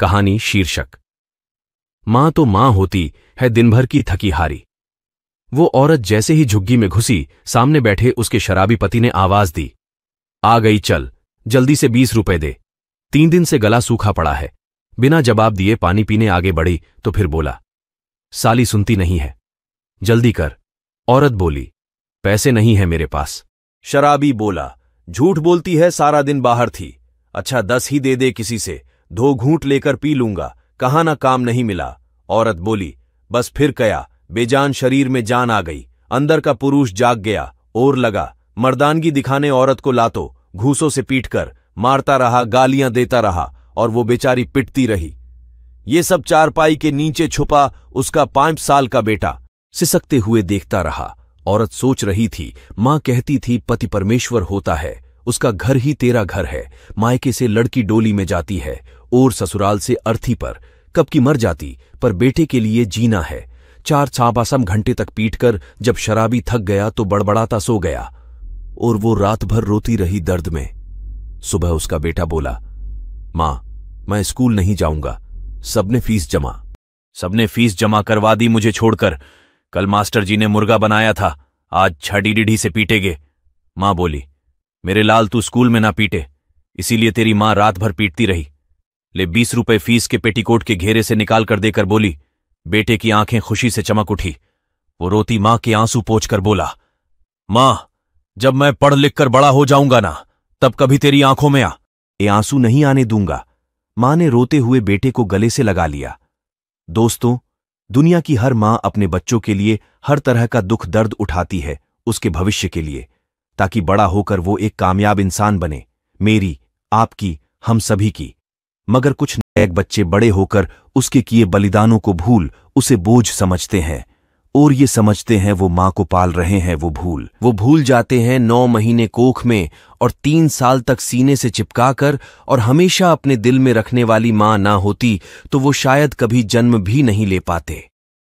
कहानी शीर्षक मां तो मां होती है दिन भर की थकी हारी वो औरत जैसे ही झुग्गी में घुसी सामने बैठे उसके शराबी पति ने आवाज दी आ गई चल जल्दी से बीस रुपए दे तीन दिन से गला सूखा पड़ा है बिना जवाब दिए पानी पीने आगे बढ़ी तो फिर बोला साली सुनती नहीं है जल्दी कर औरत बोली पैसे नहीं है मेरे पास शराबी बोला झूठ बोलती है सारा दिन बाहर थी अच्छा दस ही दे दे किसी से दो घूंट लेकर पी लूंगा कहा ना काम नहीं मिला औरत बोली बस फिर कया बेजान शरीर में जान आ गई अंदर का पुरुष जाग गया और लगा मर्दानगी दिखाने औरत को लातो घूसों से पीटकर मारता रहा गालियां देता रहा और वो बेचारी पिटती रही ये सब चारपाई के नीचे छुपा उसका पांच साल का बेटा सिसकते हुए देखता रहा औरत सोच रही थी मां कहती थी पति परमेश्वर होता है उसका घर ही तेरा घर है मायके से लड़की डोली में जाती है और ससुराल से अर्थी पर कब की मर जाती पर बेटे के लिए जीना है चार छापासम घंटे तक पीटकर जब शराबी थक गया तो बड़बड़ाता सो गया और वो रात भर रोती रही दर्द में सुबह उसका बेटा बोला मां मैं स्कूल नहीं जाऊंगा सबने फीस जमा सबने फीस जमा करवा दी मुझे छोड़कर कल मास्टर जी ने मुर्गा बनाया था आज छाडी डीढ़ी से पीटेगे मां बोली मेरे लाल तू स्कूल में ना पीटे इसीलिए तेरी मां रात भर पीटती रही ले बीस रुपए फीस के पेटीकोट के घेरे से निकाल कर देकर बोली बेटे की आंखें खुशी से चमक उठी वो रोती मां के आंसू पोछ कर बोला मां जब मैं पढ़ लिख कर बड़ा हो जाऊंगा ना तब कभी तेरी आंखों में आ ये आंसू नहीं आने दूंगा मां ने रोते हुए बेटे को गले से लगा लिया दोस्तों दुनिया की हर मां अपने बच्चों के लिए हर तरह का दुख दर्द उठाती है उसके भविष्य के लिए ताकि बड़ा होकर वो एक कामयाब इंसान बने मेरी आपकी हम सभी की मगर कुछ एक बच्चे बड़े होकर उसके किए बलिदानों को भूल उसे बोझ समझते हैं और ये समझते हैं वो माँ को पाल रहे हैं वो भूल वो भूल जाते हैं नौ महीने कोख में और तीन साल तक सीने से चिपकाकर और हमेशा अपने दिल में रखने वाली माँ ना होती तो वो शायद कभी जन्म भी नहीं ले पाते